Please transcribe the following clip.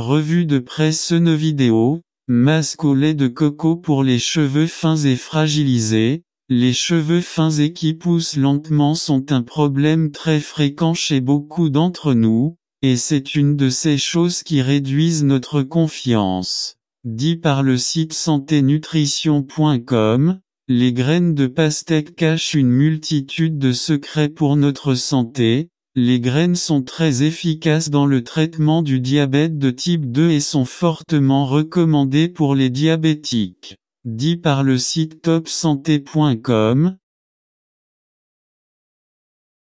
Revue de presse nos vidéo, masque au lait de coco pour les cheveux fins et fragilisés. Les cheveux fins et qui poussent lentement sont un problème très fréquent chez beaucoup d'entre nous, et c'est une de ces choses qui réduisent notre confiance. Dit par le site santénutrition.com, les graines de pastèque cachent une multitude de secrets pour notre santé, les graines sont très efficaces dans le traitement du diabète de type 2 et sont fortement recommandées pour les diabétiques. Dit par le site topsanté.com,